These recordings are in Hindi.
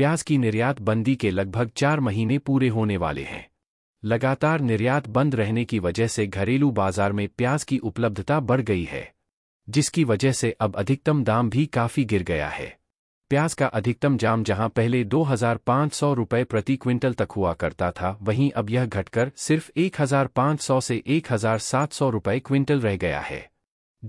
प्याज की निर्यात बंदी के लगभग चार महीने पूरे होने वाले हैं लगातार निर्यात बंद रहने की वजह से घरेलू बाजार में प्याज की उपलब्धता बढ़ गई है जिसकी वजह से अब अधिकतम दाम भी काफ़ी गिर गया है प्याज का अधिकतम जाम जहां पहले 2,500 रुपये प्रति क्विंटल तक हुआ करता था वहीं अब यह घटकर सिर्फ 1,500 से 1,700 रुपये क्विंटल रह गया है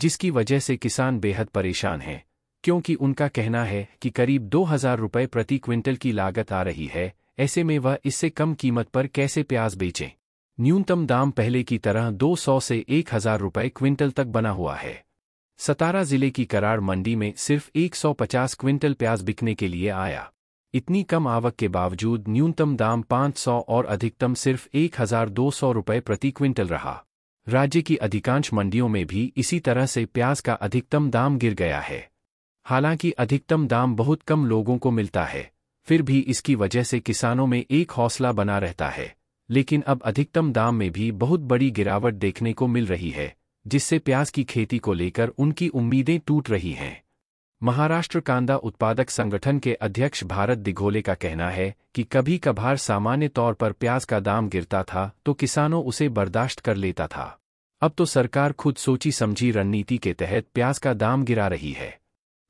जिसकी वजह से किसान बेहद परेशान हैं क्योंकि उनका कहना है कि करीब दो हजार रुपये प्रति क्विंटल की लागत आ रही है ऐसे में वह इससे कम कीमत पर कैसे प्याज बेचें न्यूनतम दाम पहले की तरह 200 से एक हजार रुपये क्विंटल तक बना हुआ है सतारा जिले की करार मंडी में सिर्फ 150 क्विंटल प्याज बिकने के लिए आया इतनी कम आवक के बावजूद न्यूनतम दाम 500 और अधिकतम सिर्फ सौ रुपये प्रति क्विंटल रहा राज्य की अधिकांश मंडियों में भी इसी तरह से प्याज का अधिकतम दाम गिर गया है हालांकि अधिकतम दाम बहुत कम लोगों को मिलता है फिर भी इसकी वजह से किसानों में एक हौसला बना रहता है लेकिन अब अधिकतम दाम में भी बहुत बड़ी गिरावट देखने को मिल रही है जिससे प्याज की खेती को लेकर उनकी उम्मीदें टूट रही हैं महाराष्ट्र कांदा उत्पादक संगठन के अध्यक्ष भारत दिघोले का कहना है कि कभी कभार सामान्य तौर पर प्याज का दाम गिरता था तो किसानों उसे बर्दाश्त कर लेता था अब तो सरकार खुद सोची समझी रणनीति के तहत प्याज का दाम गिरा रही है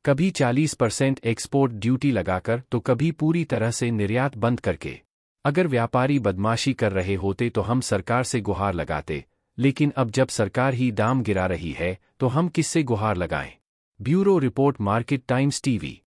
कभी 40 परसेंट एक्सपोर्ट ड्यूटी लगाकर तो कभी पूरी तरह से निर्यात बंद करके अगर व्यापारी बदमाशी कर रहे होते तो हम सरकार से गुहार लगाते लेकिन अब जब सरकार ही दाम गिरा रही है तो हम किससे गुहार लगाएं bureau report market times TV